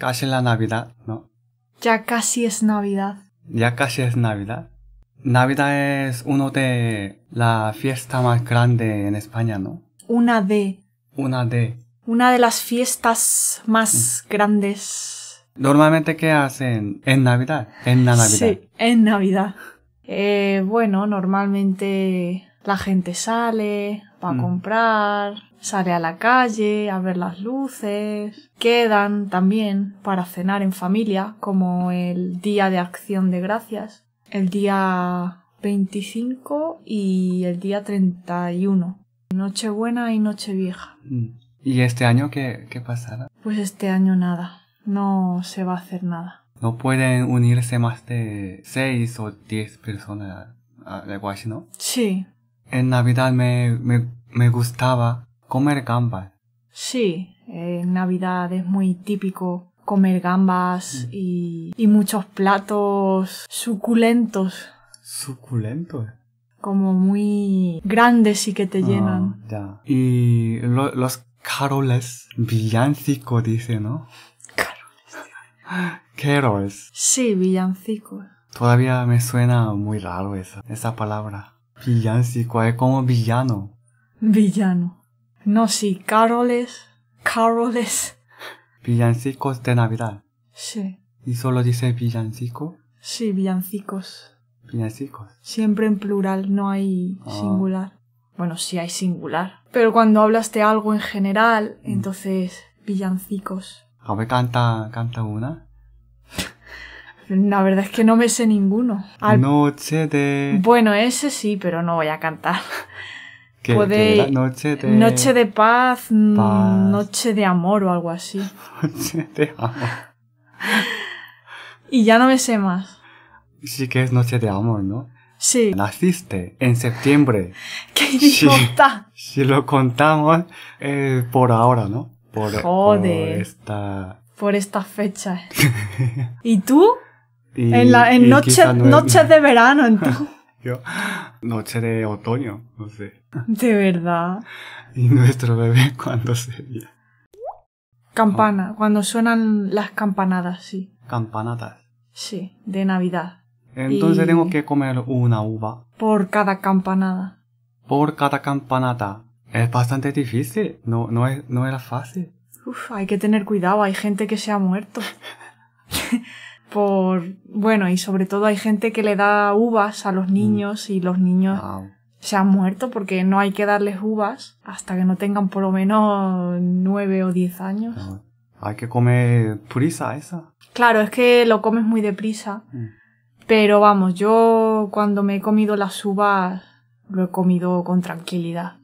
Casi la Navidad, ¿no? Ya casi es Navidad. Ya casi es Navidad. Navidad es una de la fiesta más grande en España, ¿no? Una de. Una de. Una de las fiestas más mm. grandes. Normalmente, ¿qué hacen en Navidad? En la Navidad. Sí, en Navidad. Eh, bueno, normalmente la gente sale, va a mm. comprar, sale a la calle a ver las luces, quedan también para cenar en familia, como el Día de Acción de Gracias, el día 25 y el día 31, Nochebuena y Nochevieja. vieja mm. ¿Y este año qué, qué pasará? Pues este año nada, no se va a hacer nada. No pueden unirse más de 6 o 10 personas, la así, ¿no? Sí, en Navidad me, gustaba comer gambas. Sí, en Navidad es muy típico comer gambas y, muchos platos suculentos. ¿Suculentos? Como muy grandes y que te ah, llenan. Y los caroles, villancico dice, ¿no? Caroles. caroles. Sí, villancico. Todavía me suena muy raro esa palabra. Villancico es como villano. Villano. No, sí, caroles, caroles. Villancicos de Navidad. Sí. ¿Y solo dice villancico? Sí, villancicos. Villancicos. Siempre en plural, no hay ah. singular. Bueno, sí hay singular. Pero cuando hablas de algo en general, mm. entonces villancicos. A ver, canta, canta una. La verdad es que no me sé ninguno. Noche de... Bueno, ese sí, pero no voy a cantar. ¿Qué, Podéis... noche, de... noche de... Mm, paz, noche de amor o algo así. Noche de amor. y ya no me sé más. Sí que es noche de amor, ¿no? Sí. Naciste en septiembre. ¡Qué idiota! Si, lo contamos eh, por ahora, ¿no? Por, Por esta... Por esta fecha. ¿Y tú? en la noche, noches de verano, entonces. noche de otoño, no sé. De verdad. Y nuestro bebé cuando sería. Campana, cuando suenan las campanadas, sí. Campanadas. Sí, de Navidad. Entonces tengo que comer una uva. Por cada campanada. Por cada campanada. Es bastante difícil, no, no, es, no era fácil. Uf, hay que tener cuidado, hay gente que se ha muerto. por bueno y sobre todo hay gente que le da uvas a los mm. niños y los niños se han muerto porque no hay que darles uvas hasta que no tengan por lo menos nueve o diez años. Ah, hay que comer prisa esa. Claro, es que lo comes muy deprisa. Mm. Pero vamos, yo cuando me he comido las uvas lo he comido con tranquilidad.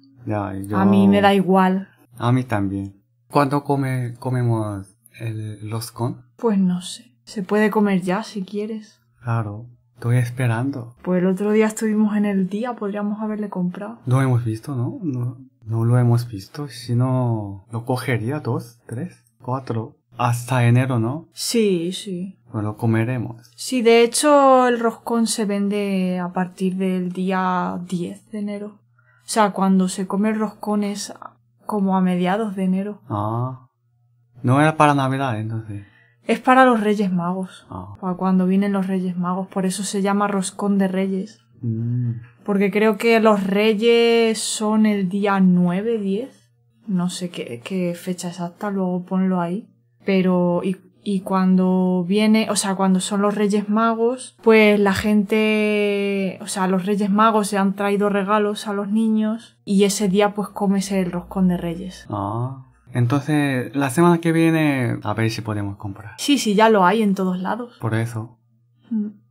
A mí me da igual. A mí también. cuando come, comemos el, los con? Pues no sé. Se puede comer ya si quieres. Claro, estoy esperando. Pues el otro día estuvimos en el día, podríamos haberle comprado. No hemos visto, ¿no? No, lo hemos visto, si no, lo cogería dos, tres, cuatro. Hasta enero, ¿no? Sí, sí. Pues lo comeremos. Sí, de hecho el roscón se vende a partir del día 10 de enero. O sea, cuando se come el roscón es como a mediados de enero. Ah. No era para Navidad entonces. Es para los Reyes Magos. Ah. Para cuando vienen los Reyes Magos. Por eso se llama Roscón de Reyes. Mm. Porque creo que los Reyes son el día 9, 10. No sé qué, fecha exacta, luego ponlo ahí. Pero, y, cuando viene, o sea, cuando son los Reyes Magos, pues la gente, o sea, los Reyes Magos se han traído regalos a los niños y ese día pues comes el roscón de Reyes. Ah. Entonces, la semana que viene, a ver si podemos comprar. Sí, sí, ya lo hay en todos lados. Por eso. Mm.